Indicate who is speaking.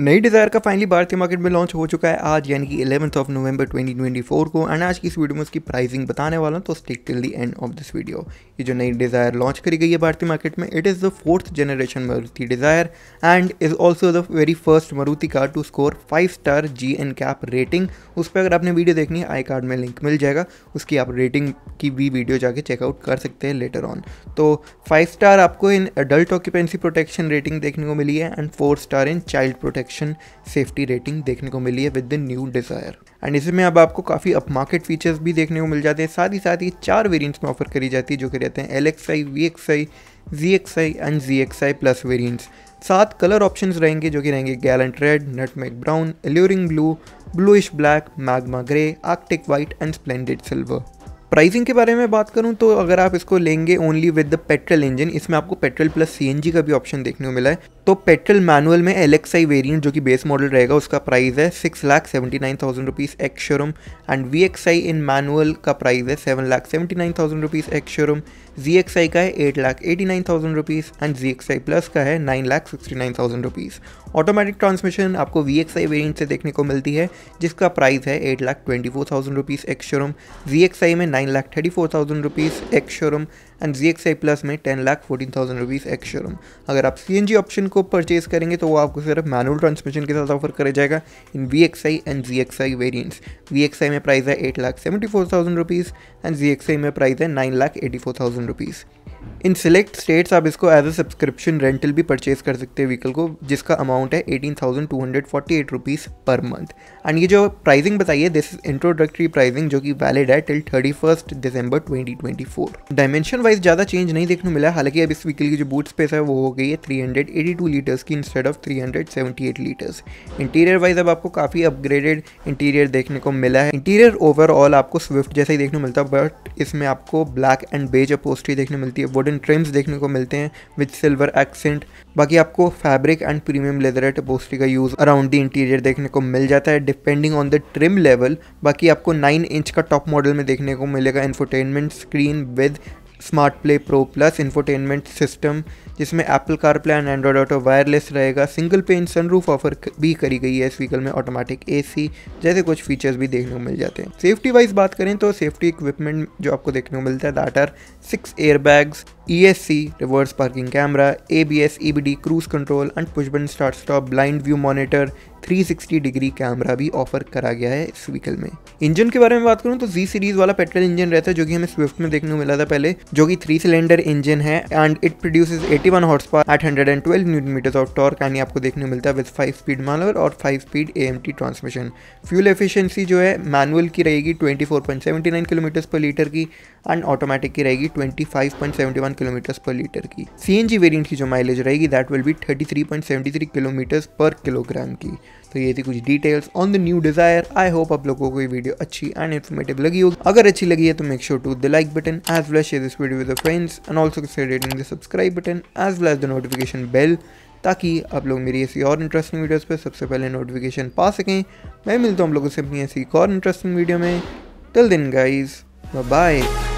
Speaker 1: नई डिज़ायर का फाइनली भारतीय मार्केट में लॉन्च हो चुका है आज यानी कि इलेवंथ ऑफ नवंबर 2024 को एंड आज की इस वीडियो में उसकी प्राइसिंग बताने वाला हूँ तो stick till the end of this video ये जो नई डिज़ायर लॉन्च करी गई है भारतीय मार्केट में it is the fourth generation Maruti Dzire and is also the very first Maruti car to score five star G N cap rating उस पर अगर आपने वीडियो देखनी है आई कार्ड में लिंक मिल जाएगा उसकी आप रेटिंग की भी वीडियो जाके चेकआउट कर सकते हैं लेटर ऑन तो फाइव स्टार आपको in adult occupancy protection rating देखने को मिली है and four star in child protection section safety rating देखने को मिली है with the new Dzire and इसमें अब आपको काफ़ी अप मार्केट फीचर्स भी देखने को मिल जाते हैं साथ ही साथ ये चार वेरियंट्स में ऑफर करी जाती है जो कि रहते हैं L X I V X I G X I and G X I plus variants सात कलर ऑप्शन रहेंगे जो कि रहेंगे gallant red nut nutmeg brown alluring blue bluish black magma grey arctic white and splendid silver pricing के बारे में बात करूं तो अगर आप इसको लेंगे only with the petrol engine इसमें आपको पेट्रोल प्लस सीएनजी का भी ऑप्शन देखने को मिला है तो पेट्रोल मैनुअल में एल एक्स आई वेरियंट जो कि बेस मॉडल रहेगा उसका प्राइस है six lakh seventy nine thousand rupees ex showroom and V X I in manual का प्राइस है seven lakh seventy nine thousand rupees ex showroom G X I का है eight lakh eighty nine thousand rupees and G X I plus का है nine lakh sixty nine thousand rupees automatic transmission आपको V X I variant से देखने को मिलती है जिसका प्राइस है eight lakh twenty four thousand rupees ex showroom G X I में nine lakh thirty four thousand rupees ex showroom and G X I plus में ten lakh fourteen thousand rupees ex showroom अगर आप सी एन जी ऑप्शन को purchase करेंगे तो वो आपको सिर्फ मैनुअल ट्रांसमिशन के साथ ऑफर करा जाएगा in V X I and G X I variants V X I में प्राइस है eight lakh seventy four thousand rupees and G X I में प्राइस है nine lakh eighty four thousand rupees in select states आप इसको as a subscription rental भी purchase कर सकते हैं व्हीकल को जिसका अमाउंट है eighteen thousand two hundred forty eight rupees per month and ये जो प्राइसिंग बताइए दिस इज इंट्रोडक्टरी प्राइसिंग जो कि वैलिड है till thirty first December twenty twenty four dimension wise ज़्यादा चेंज नहीं देखने मिला हालांकि अब इस व्हीकल की जो बूट स्पेस है वो हो गई है three hundred eighty two litres की instead of three hundred seventy eight litres interior wise अब आपको काफ़ी अपग्रेडेड इंटीरियर देखने को मिला है इंटीरियर ओवरऑल आपको स्विफ्ट जैसा ही देखने मिलता है बट इसमें आपको ब्लैक एंड बेज अपोस्ट्री देखने मिलती है वुडन ट्रिम्स देखने को मिलते हैं विद सिल्वर एक्सेंट बाकी आपको fabric and premium leather upholstery का यूज़ अराउंड द इंटीरियर देखने को मिल जाता है depending on the trim level बाकी आपको 9 इंच का टॉप मॉडल में देखने को मिलेगा infotainment screen with smart play pro plus infotainment system जिसमें Apple CarPlay Android auto wireless रहेगा सिंगल पेन सनरूफ ऑफर भी करी गई है इस व्हीकल में ऑटोमेटिक एसी जैसे कुछ फीचर्स भी देखने को मिल जाते हैं सेफ्टी वाइज बात करें तो सेफ्टी इक्विपमेंट जो आपको देखने को मिलता है that are six air bags ESC, A B S E B D cruise control and push button start stop blind view monitor 360 degree camera भी ऑफर करा गया है इस व्हीकल में इंजन के बारे में बात करूं तो जी सीरीज वाला पेट्रोल इंजन रहता है जो कि हमें स्विफ्ट में देखने को मिला था पहले जो कि थ्री सिलेंडर इंजन है and it produce eighty one horse power at hundred and twelve newton metre of torque यानी आपको देखने को मिलता है विद फाइव स्पीड मानवर और five speed A transmission fuel efficiency जो है मैनुअल की रहेगी twenty four point seventy nine kilometre पर लीटर की एंड ऑटोमेटिक की रहेगी twenty five one one kilometres पर लीटर की सी एन जी वेरियंट की जो माइलेज रहेगी that will be three kilometres पर किलोग्राम की तो ये थी कुछ details on the new Dzire I hope आप लोगों को ये वीडियो अच्छी एंड इन्फॉर्मेटिव लगी होगी अगर अच्छी लगी है तो make sure to the like button as well share this video with friends and also the subscribe button as well as the notification bell ताकि आप लोग मेरी ऐसी और इंटरेस्टिंग वीडियोस पर सबसे पहले नोटिफिकेशन पा सकें मैं मिलता हूँ आप लोगों से अपनी ऐसी और इंटरेस्टिंग वीडियो में till then guys bye bye